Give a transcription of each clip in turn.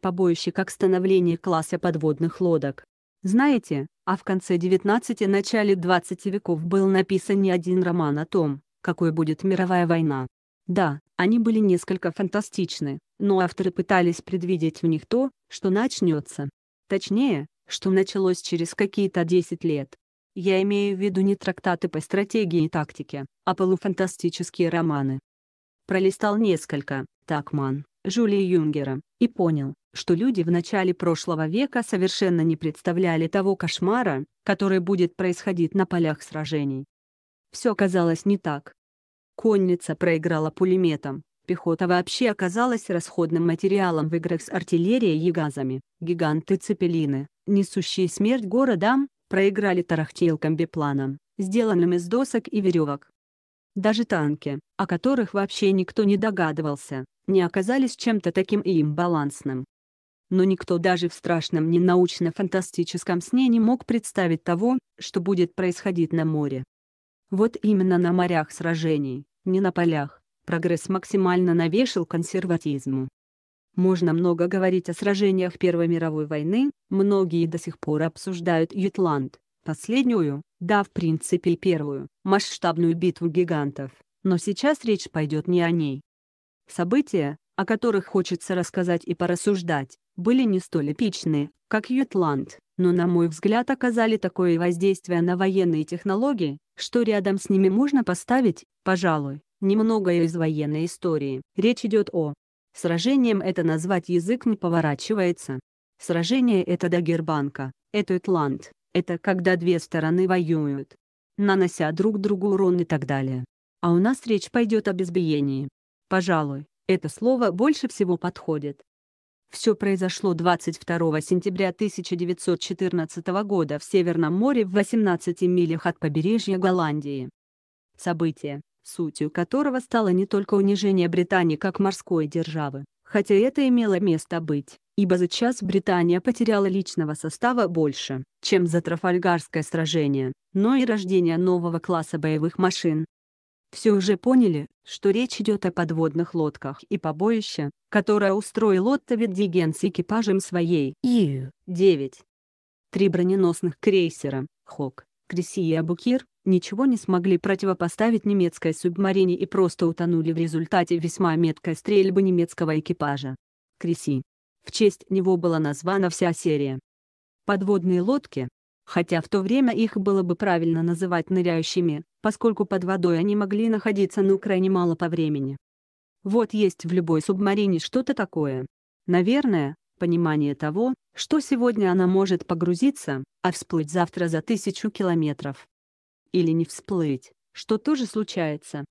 побоище как становление класса подводных лодок. Знаете, а в конце 19 начале 20 веков был написан не один роман о том, какой будет мировая война. Да, они были несколько фантастичны, но авторы пытались предвидеть в них то, что начнется. Точнее, что началось через какие-то 10 лет. Я имею в виду не трактаты по стратегии и тактике, а полуфантастические романы. Пролистал несколько, Такман, Жюли Юнгера, и понял, что люди в начале прошлого века совершенно не представляли того кошмара, который будет происходить на полях сражений. Все оказалось не так. Конница проиграла пулеметом, пехота вообще оказалась расходным материалом в играх с артиллерией и газами, гиганты-цепелины, несущие смерть городам, проиграли тарахтелкам бипланам, сделанным из досок и веревок. Даже танки, о которых вообще никто не догадывался, не оказались чем-то таким и имбалансным но никто даже в страшном ненаучно-фантастическом сне не мог представить того, что будет происходить на море. Вот именно на морях сражений, не на полях, прогресс максимально навешал консерватизму. Можно много говорить о сражениях Первой мировой войны, многие до сих пор обсуждают Ютланд, последнюю, да в принципе первую, масштабную битву гигантов, но сейчас речь пойдет не о ней. События, о которых хочется рассказать и порассуждать, были не столь эпичны, как Ютланд, но на мой взгляд оказали такое воздействие на военные технологии, что рядом с ними можно поставить, пожалуй, немного из военной истории. Речь идет о Сражением это назвать язык не поворачивается. Сражение это до Гербанка, это Ютланд, это когда две стороны воюют, нанося друг другу урон и так далее. А у нас речь пойдет об избиении. Пожалуй, это слово больше всего подходит. Все произошло 22 сентября 1914 года в Северном море в 18 милях от побережья Голландии. Событие, сутью которого стало не только унижение Британии как морской державы, хотя это имело место быть, ибо за час Британия потеряла личного состава больше, чем за Трафальгарское сражение, но и рождение нового класса боевых машин, все уже поняли, что речь идет о подводных лодках и побоище, которое устроил Отто Витдиген с экипажем своей Ю-9. Три броненосных крейсера «Хок», «Креси» и «Абукир» ничего не смогли противопоставить немецкой субмарине и просто утонули в результате весьма меткой стрельбы немецкого экипажа. «Креси». В честь него была названа вся серия. Подводные лодки, хотя в то время их было бы правильно называть ныряющими, поскольку под водой они могли находиться ну крайне мало по времени. Вот есть в любой субмарине что-то такое. Наверное, понимание того, что сегодня она может погрузиться, а всплыть завтра за тысячу километров. Или не всплыть, что тоже случается.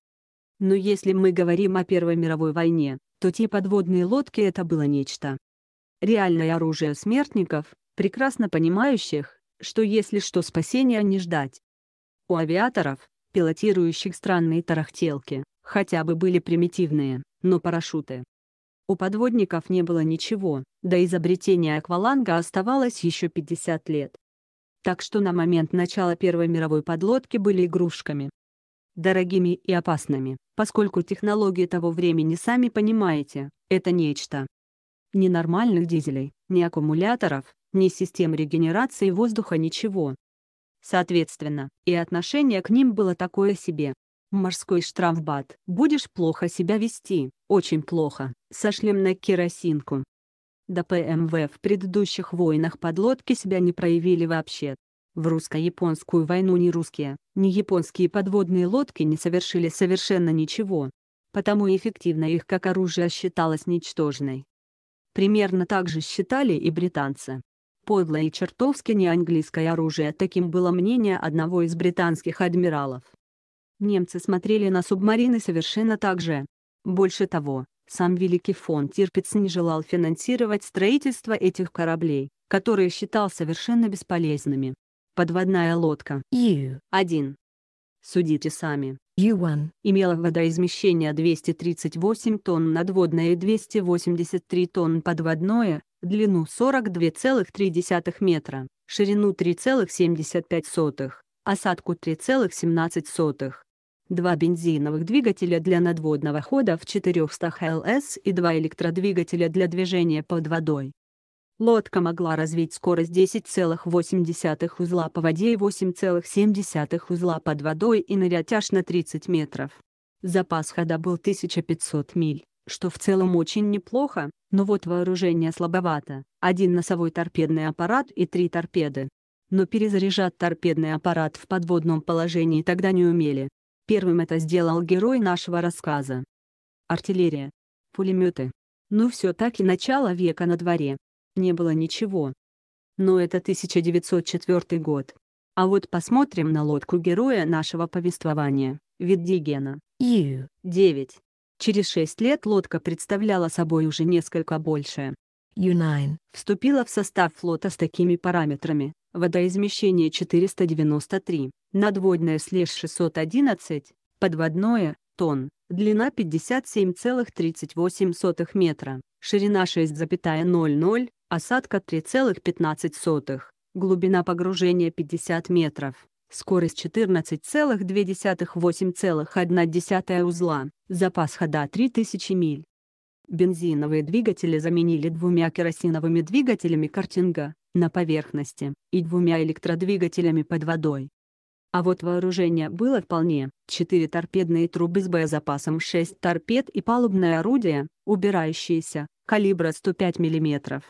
Но если мы говорим о Первой мировой войне, то те подводные лодки это было нечто. Реальное оружие смертников, прекрасно понимающих, что если что спасения не ждать. У авиаторов, пилотирующих странные тарахтелки, хотя бы были примитивные, но парашюты. У подводников не было ничего, до изобретения акваланга оставалось еще 50 лет. Так что на момент начала Первой мировой подлодки были игрушками. Дорогими и опасными, поскольку технологии того времени сами понимаете, это нечто. Ни нормальных дизелей, ни аккумуляторов, ни систем регенерации воздуха ничего. Соответственно, и отношение к ним было такое себе. Морской штрафбат. Будешь плохо себя вести, очень плохо, сошлем на керосинку. До ПМВ в предыдущих войнах подлодки себя не проявили вообще. В русско-японскую войну ни русские, ни японские подводные лодки не совершили совершенно ничего. Потому эффективно их как оружие считалось ничтожной. Примерно так же считали и британцы подлое и чертовски не английское оружие, таким было мнение одного из британских адмиралов. Немцы смотрели на субмарины совершенно так же. Больше того, сам Великий фон Тирпиц не желал финансировать строительство этих кораблей, которые считал совершенно бесполезными. Подводная лодка U1. Судите сами. U1 имела водоизмещение 238 тонн надводное и 283 тонн подводное, длину 42,3 метра, ширину 3,75, осадку 3,17. Два бензиновых двигателя для надводного хода в 400 ЛС и два электродвигателя для движения под водой. Лодка могла развить скорость 10,8 узла по воде и 8,7 узла под водой и нырять аж на 30 метров. Запас хода был 1500 миль что в целом очень неплохо, но вот вооружение слабовато, один носовой торпедный аппарат и три торпеды. Но перезаряжать торпедный аппарат в подводном положении тогда не умели. Первым это сделал герой нашего рассказа. Артиллерия. Пулеметы. Ну все так и начало века на дворе. Не было ничего. Но это 1904 год. А вот посмотрим на лодку героя нашего повествования, Витдигена. Ю-9. Через шесть лет лодка представляла собой уже несколько больше. U9 вступила в состав флота с такими параметрами. Водоизмещение 493, надводное слеж 611, подводное, тонн, длина 57,38 метра, ширина 6,00, осадка 3,15, глубина погружения 50 метров скорость 14,2-8,1 узла, запас хода 3000 миль. Бензиновые двигатели заменили двумя керосиновыми двигателями картинга на поверхности и двумя электродвигателями под водой. А вот вооружение было вполне. Четыре торпедные трубы с боезапасом 6 торпед и палубное орудие, убирающееся, калибра 105 мм.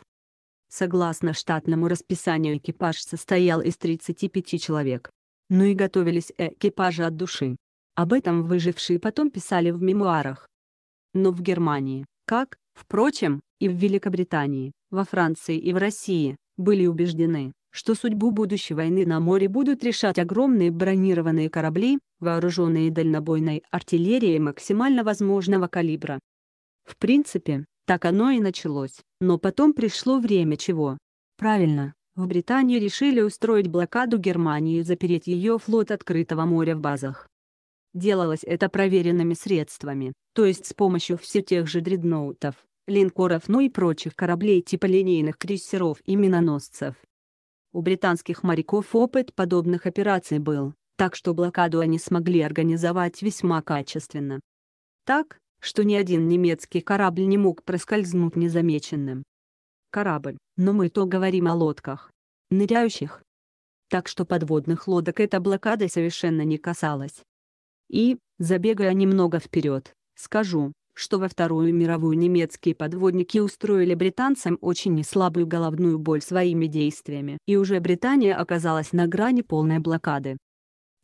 Согласно штатному расписанию экипаж состоял из 35 человек но ну и готовились экипажи от души. Об этом выжившие потом писали в мемуарах. Но в Германии, как, впрочем, и в Великобритании, во Франции и в России, были убеждены, что судьбу будущей войны на море будут решать огромные бронированные корабли, вооруженные дальнобойной артиллерией максимально возможного калибра. В принципе, так оно и началось, но потом пришло время чего? Правильно, в Британии решили устроить блокаду Германии и запереть ее флот открытого моря в базах. Делалось это проверенными средствами, то есть с помощью все тех же дредноутов, линкоров ну и прочих кораблей типа линейных крейсеров и миноносцев. У британских моряков опыт подобных операций был, так что блокаду они смогли организовать весьма качественно. Так, что ни один немецкий корабль не мог проскользнуть незамеченным корабль, но мы то говорим о лодках. Ныряющих. Так что подводных лодок эта блокада совершенно не касалась. И, забегая немного вперед, скажу, что во Вторую мировую немецкие подводники устроили британцам очень неслабую головную боль своими действиями, и уже Британия оказалась на грани полной блокады.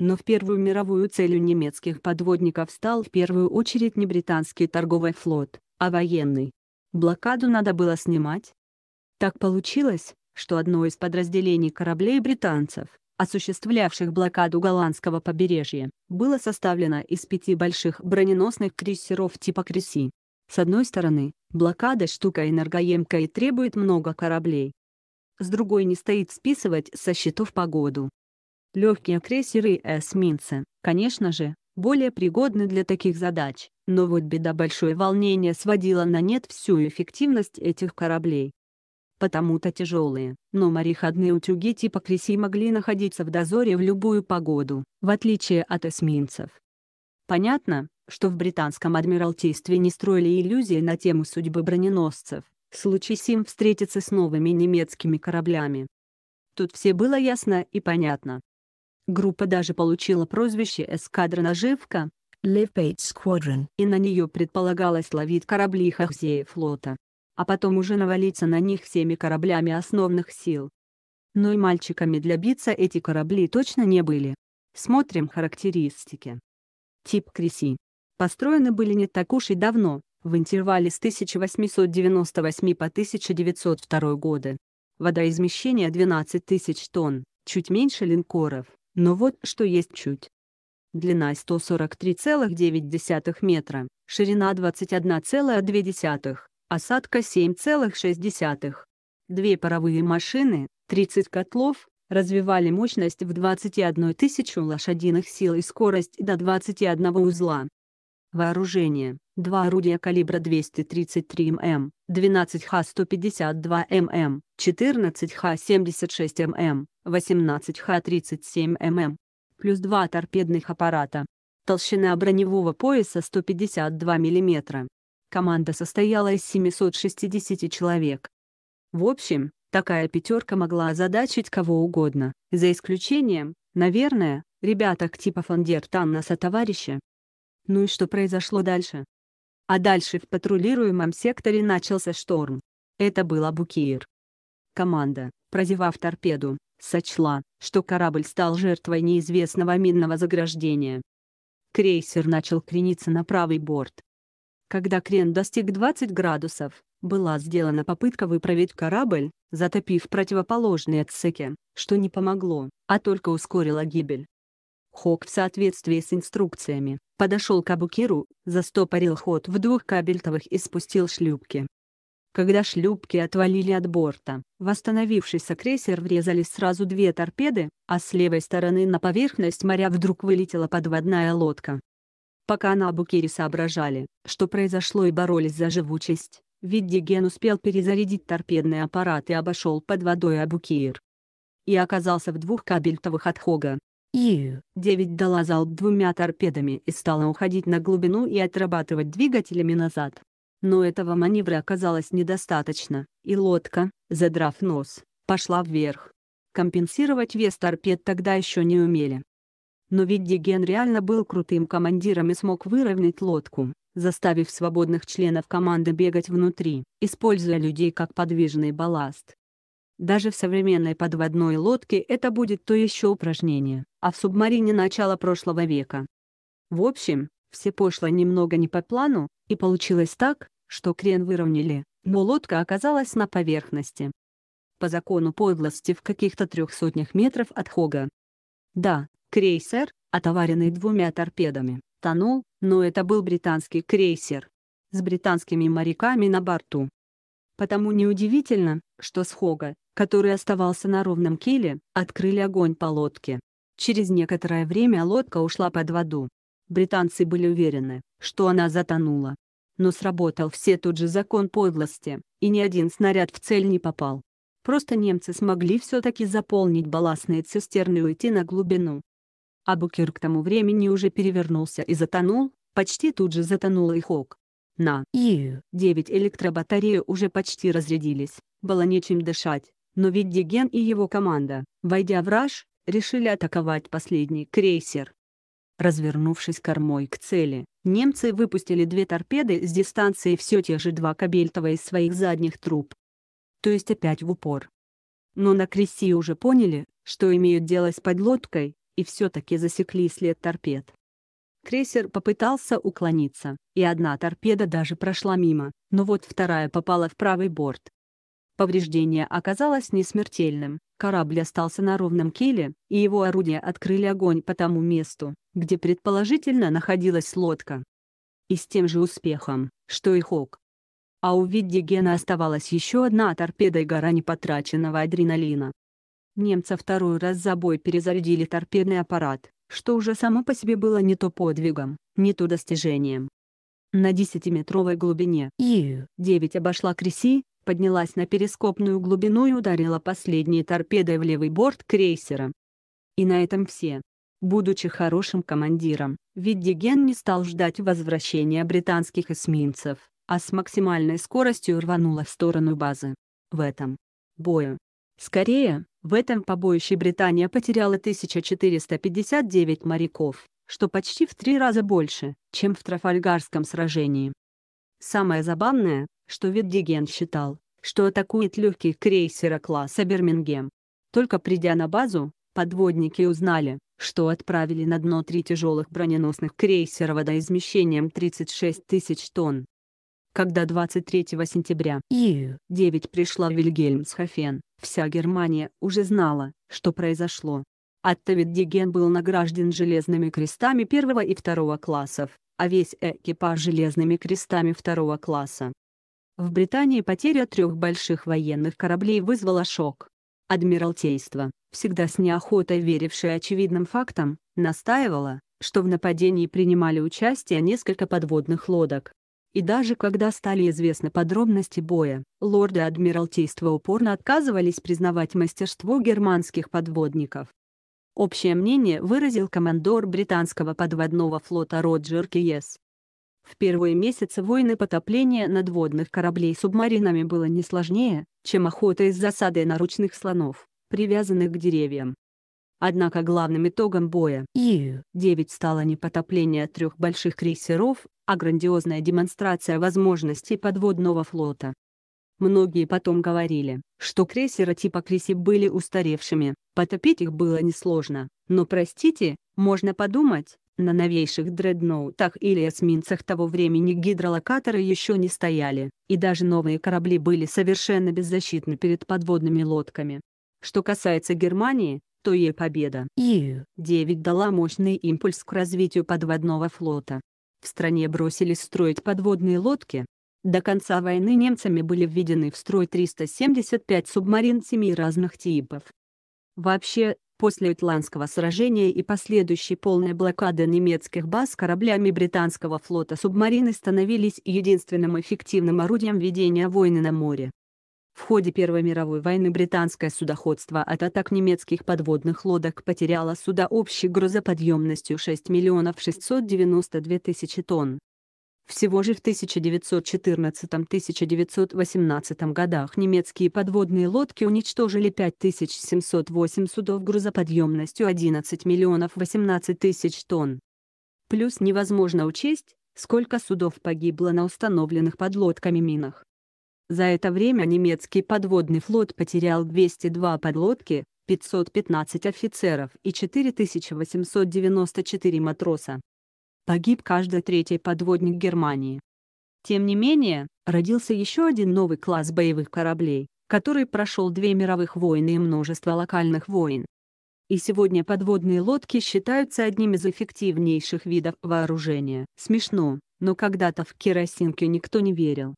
Но в Первую мировую целью немецких подводников стал в первую очередь не британский торговый флот, а военный. Блокаду надо было снимать, так получилось, что одно из подразделений кораблей британцев, осуществлявших блокаду голландского побережья, было составлено из пяти больших броненосных крейсеров типа «Креси». С одной стороны, блокада штука энергоемкая и требует много кораблей. С другой не стоит списывать со счетов погоду. Легкие крейсеры и эсминцы, конечно же, более пригодны для таких задач, но вот беда большое волнение сводило на нет всю эффективность этих кораблей потому-то тяжелые, но мореходные утюги типа Креси могли находиться в дозоре в любую погоду, в отличие от эсминцев. Понятно, что в британском адмиралтействе не строили иллюзии на тему судьбы броненосцев, случись им встретиться с новыми немецкими кораблями. Тут все было ясно и понятно. Группа даже получила прозвище «Эскадра наживка» Live Squadron, и на нее предполагалось ловить корабли Хохзея флота а потом уже навалиться на них всеми кораблями основных сил. Но и мальчиками для биться эти корабли точно не были. Смотрим характеристики. Тип Креси. Построены были не так уж и давно, в интервале с 1898 по 1902 годы. Водоизмещение 12 тысяч тонн, чуть меньше линкоров, но вот что есть чуть. Длина 143,9 метра, ширина 21,2, осадка 7,6. Две паровые машины, 30 котлов, развивали мощность в 21 тысячу лошадиных сил и скорость до 21 узла. Вооружение. Два орудия калибра 233 мм, 12 Х-152 мм, 14 Х-76 мм, 18 Х-37 мм. Плюс два торпедных аппарата. Толщина броневого пояса 152 мм. Команда состояла из 760 человек. В общем, такая пятерка могла озадачить кого угодно, за исключением, наверное, ребяток типа Фондер Таннаса товарища. Ну и что произошло дальше? А дальше в патрулируемом секторе начался шторм. Это был Абукир. Команда, прозевав торпеду, сочла, что корабль стал жертвой неизвестного минного заграждения. Крейсер начал крениться на правый борт, когда крен достиг 20 градусов, была сделана попытка выправить корабль, затопив противоположные отсеки, что не помогло, а только ускорило гибель. Хок в соответствии с инструкциями подошел к Абукиру, застопорил ход в двух кабельтовых и спустил шлюпки. Когда шлюпки отвалили от борта, восстановившийся крейсер врезались сразу две торпеды, а с левой стороны на поверхность моря вдруг вылетела подводная лодка. Пока на Абукире соображали, что произошло и боролись за живучесть, ведь Диген успел перезарядить торпедный аппарат и обошел под водой Абукир. И оказался в двух кабельтовых от Хога. Ю-9 дала залп двумя торпедами и стала уходить на глубину и отрабатывать двигателями назад. Но этого маневра оказалось недостаточно, и лодка, задрав нос, пошла вверх. Компенсировать вес торпед тогда еще не умели, но ведь Диген реально был крутым командиром и смог выровнять лодку, заставив свободных членов команды бегать внутри, используя людей как подвижный балласт. Даже в современной подводной лодке это будет то еще упражнение, а в субмарине начала прошлого века. В общем, все пошло немного не по плану, и получилось так, что крен выровняли, но лодка оказалась на поверхности. По закону подлости в каких-то трех сотнях метров от Хога. Да, Крейсер, отоваренный двумя торпедами, тонул, но это был британский крейсер с британскими моряками на борту. Потому неудивительно, что с Хога, который оставался на ровном киле, открыли огонь по лодке. Через некоторое время лодка ушла под воду. Британцы были уверены, что она затонула. Но сработал все тот же закон подлости, и ни один снаряд в цель не попал. Просто немцы смогли все-таки заполнить балластные цистерны и уйти на глубину, а Букер к тому времени уже перевернулся и затонул, почти тут же затонул и Хок. На Ю 9 электробатареи уже почти разрядились, было нечем дышать, но ведь Диген и его команда, войдя в раж, решили атаковать последний крейсер. Развернувшись кормой к цели, немцы выпустили две торпеды с дистанции все те же два Кабельтова из своих задних труб. То есть опять в упор. Но на Кресси уже поняли, что имеют дело с подлодкой, и все-таки засекли след торпед. Крейсер попытался уклониться, и одна торпеда даже прошла мимо, но вот вторая попала в правый борт. Повреждение оказалось несмертельным. Корабль остался на ровном киле, и его орудия открыли огонь по тому месту, где предположительно находилась лодка. И с тем же успехом, что и Хок. А у Витдигена оставалась еще одна торпеда и гора непотраченного адреналина. Немцы второй раз за бой перезарядили торпедный аппарат, что уже само по себе было не то подвигом, не то достижением. На 10-метровой глубине Ю-9 обошла Креси, поднялась на перископную глубину и ударила последней торпедой в левый борт крейсера. И на этом все. Будучи хорошим командиром, Виддиген не стал ждать возвращения британских эсминцев, а с максимальной скоростью рванула в сторону базы. В этом бою. Скорее, в этом побоище Британия потеряла 1459 моряков, что почти в три раза больше, чем в Трафальгарском сражении. Самое забавное, что Витдиген считал, что атакует легкий крейсер класса Бермингем. Только придя на базу, подводники узнали, что отправили на дно три тяжелых броненосных крейсера водоизмещением 36 тысяч тонн когда 23 сентября Ю-9 пришла Вильгельмсхофен, вся Германия уже знала, что произошло. Оттавид Диген был награжден железными крестами первого и второго классов, а весь экипаж железными крестами второго класса. В Британии потеря трех больших военных кораблей вызвала шок. Адмиралтейство, всегда с неохотой верившее очевидным фактам, настаивало, что в нападении принимали участие несколько подводных лодок. И даже когда стали известны подробности боя, лорды Адмиралтейства упорно отказывались признавать мастерство германских подводников. Общее мнение выразил командор британского подводного флота Роджер Киес. В первые месяцы войны потопление надводных кораблей субмаринами было не сложнее, чем охота из засады наручных слонов, привязанных к деревьям. Однако главным итогом боя Ю-9 стало не потопление трех больших крейсеров, а грандиозная демонстрация возможностей подводного флота. Многие потом говорили, что крейсера типа Криси были устаревшими, потопить их было несложно, но простите, можно подумать, на новейших дредноутах или эсминцах того времени гидролокаторы еще не стояли, и даже новые корабли были совершенно беззащитны перед подводными лодками. Что касается Германии, то и победа. Ю-9 дала мощный импульс к развитию подводного флота. В стране бросились строить подводные лодки. До конца войны немцами были введены в строй 375 субмарин семи разных типов. Вообще, после Атлантского сражения и последующей полной блокады немецких баз кораблями британского флота субмарины становились единственным эффективным орудием ведения войны на море. В ходе Первой мировой войны британское судоходство от атак немецких подводных лодок потеряло суда общей грузоподъемностью 6 миллионов 692 тысячи тонн. Всего же в 1914-1918 годах немецкие подводные лодки уничтожили 5708 судов грузоподъемностью 11 миллионов 18 тысяч тонн. Плюс невозможно учесть, сколько судов погибло на установленных под лодками минах. За это время немецкий подводный флот потерял 202 подлодки, 515 офицеров и 4894 матроса. Погиб каждый третий подводник Германии. Тем не менее, родился еще один новый класс боевых кораблей, который прошел две мировых войны и множество локальных войн. И сегодня подводные лодки считаются одним из эффективнейших видов вооружения. Смешно, но когда-то в керосинке никто не верил.